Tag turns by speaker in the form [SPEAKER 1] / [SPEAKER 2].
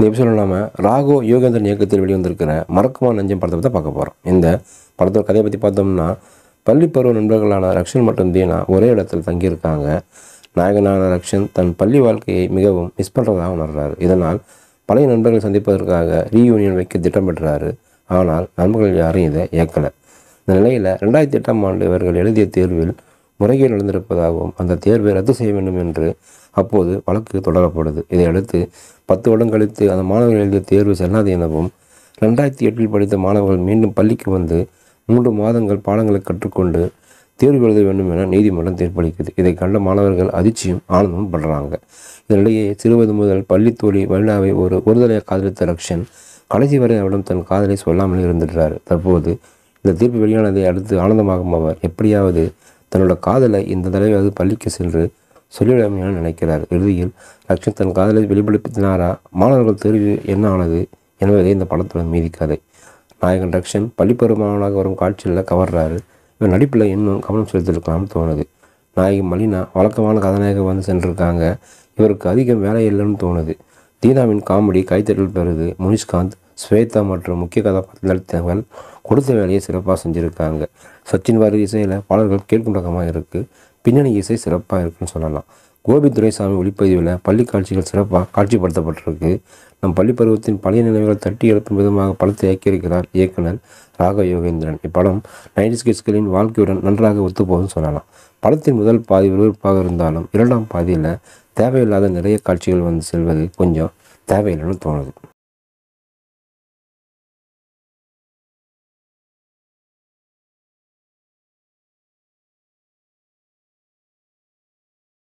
[SPEAKER 1] இந்த எபிசோட் இல்லாமல் ராகோ யோகேந்திரன் இயக்கத்தில் வெளிவந்திருக்கிற மறக்குமா நஞ்சம் படத்தை பற்றி பார்க்க போகிறோம் இந்த படத்தோட கதையை பற்றி பார்த்தோம்னா பள்ளி பருவ நண்பர்களான ரக்ஷன் மற்றும் தீனா ஒரே இடத்தில் தங்கியிருக்காங்க நாயகனான ரக்ஷன் தன் பள்ளி வாழ்க்கையை மிகவும் மிஸ் பண்ணுறதாக உணர்றாரு இதனால் பழைய நண்பர்கள் சந்திப்பதற்காக ரீயூனியன் வைக்க திட்டமிடுறாரு ஆனால் நண்பர்கள் யாரும் இதை ஏற்கலை இந்த நிலையில் ரெண்டாயிரத்தி எட்டாம் ஆண்டு இவர்கள் எழுதிய தேர்வில் முறைகேடு நடந்திருப்பதாகவும் அந்த தேர்வை ரத்து செய்ய வேண்டும் என்று அப்போது வழக்கு தொடரப்படுது இதையடுத்து பத்து வருடம் கழித்து அந்த மாணவர்கள் எழுதிய தேர்வு செல்லாது எனவும் ரெண்டாயிரத்தி எட்டில் படித்த மாணவர்கள் மீண்டும் பள்ளிக்கு வந்து மூன்று மாதங்கள் பாடங்களை கற்றுக்கொண்டு தேர்வு எழுத வேண்டும் என நீதிமன்றம் தீர்ப்பளிக்குது இதை கண்ட மாணவர்கள் அதிர்ச்சியும் ஆனந்தமும் படுறாங்க இதனிடையே சிறுவது முதல் பள்ளித்தோழி வல்னாவை ஒரு ஒருதலை காதலித்த ரக்ஷன் கடைசி வரை அவரிடம் தன் காதலை சொல்லாமல் இருந்துடுறார் தற்போது இந்த தீர்ப்பு வெளியானதை அடுத்து ஆனந்தமாகும் அவர் எப்படியாவது தன்னோட காதலை இந்த தடவையாவது பள்ளிக்கு சென்று சொல்லிவிடும் என நினைக்கிறார் இறுதியில் லக்ஷ்மி தன் காதலை வெளிப்படுத்தினாரா மாணவர்கள் தெரிவு என்ன ஆனது என்பதை இந்த படத்தோட மீதி கதை நாயகன் ரக்ஷன் பள்ளிப்பருமானவனாக வரும் காட்சியில் கவர்றாரு இவன் நடிப்பில் இன்னும் கவனம் செலுத்திருக்கலாம்னு தோணுது நாயகி மலினா வழக்கமான கதாநாயகம் வந்து சென்றிருக்காங்க இவருக்கு அதிகம் வேலை இல்லைன்னு தோணுது தீனாவின் காமெடி கைத்தட்டல் பெறுது முனிஷ்காந்த் ஸ்வேதா மற்றும் முக்கிய கதாபாத்திரம் நடித்தவன் கொடுத்த வேலையை சிறப்பாக செஞ்சுருக்காங்க சச்சின் வாரி இசையில் பாடல்கள் கேட்கும் ரகமாக இருக்குது பின்னணி இசை சிறப்பாக இருக்குன்னு சொல்லலாம் கோபி துரைசாமி ஒளிப்பதிவில் பள்ளி காட்சிகள் சிறப்பாக காட்சிப்படுத்தப்பட்டிருக்கு நம் பள்ளி பருவத்தின் பழைய நினைவுகள் தட்டி எழுப்பும் விதமாக படத்தை இயக்கியிருக்கிறார் இயக்குனர் ராக யோகேந்திரன் இப்படம் நைன்டி கிட்ஸ்களின் வாழ்க்கையுடன் நன்றாக ஒத்துப்போகும்னு சொல்லலாம் படத்தின் முதல் பாதி விறுவிறுப்பாக இருந்தாலும் இரண்டாம் பாதியில் தேவையில்லாத நிறைய காட்சிகள் வந்து செல்வது கொஞ்சம் தேவையில்லைன்னு தோணுது